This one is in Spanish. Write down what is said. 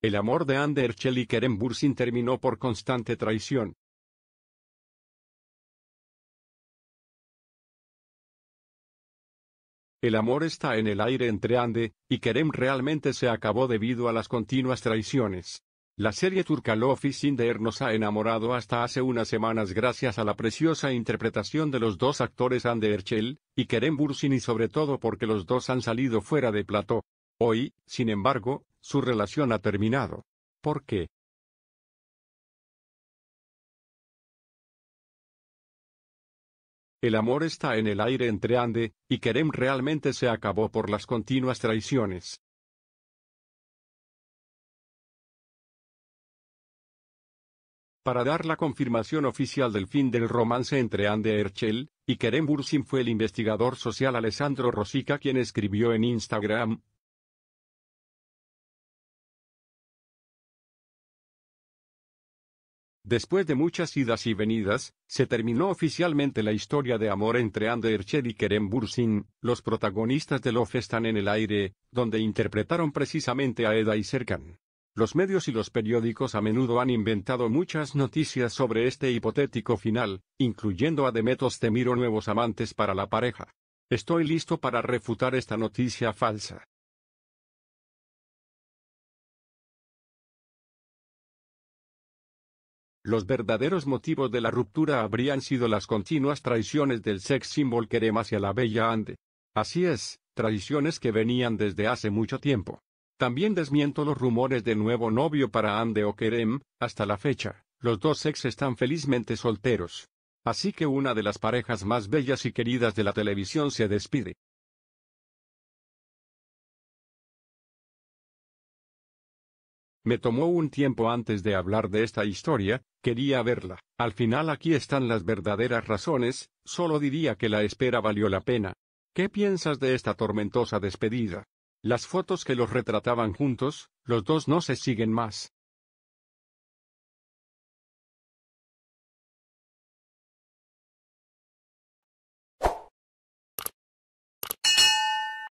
El amor de Anderchel y Kerem Bursin terminó por constante traición. El amor está en el aire entre Ande y Kerem realmente se acabó debido a las continuas traiciones. La serie turca Love is nos ha enamorado hasta hace unas semanas gracias a la preciosa interpretación de los dos actores Ande Erçel, y Kerem Bursin y sobre todo porque los dos han salido fuera de plató. Hoy, sin embargo, su relación ha terminado. ¿Por qué? El amor está en el aire entre Ande y Kerem realmente se acabó por las continuas traiciones. Para dar la confirmación oficial del fin del romance entre Ande Erchel y Kerem Bursin fue el investigador social Alessandro Rosica quien escribió en Instagram, Después de muchas idas y venidas, se terminó oficialmente la historia de amor entre Ander Cher y Kerem Bursin. Los protagonistas de Love están en el aire, donde interpretaron precisamente a Eda y Serkan. Los medios y los periódicos a menudo han inventado muchas noticias sobre este hipotético final, incluyendo a Demetos Temiro nuevos amantes para la pareja. Estoy listo para refutar esta noticia falsa. Los verdaderos motivos de la ruptura habrían sido las continuas traiciones del sex symbol Kerem hacia la bella Ande. Así es, traiciones que venían desde hace mucho tiempo. También desmiento los rumores de nuevo novio para Ande o Kerem, hasta la fecha, los dos sex están felizmente solteros. Así que una de las parejas más bellas y queridas de la televisión se despide. Me tomó un tiempo antes de hablar de esta historia, quería verla. Al final aquí están las verdaderas razones, solo diría que la espera valió la pena. ¿Qué piensas de esta tormentosa despedida? Las fotos que los retrataban juntos, los dos no se siguen más.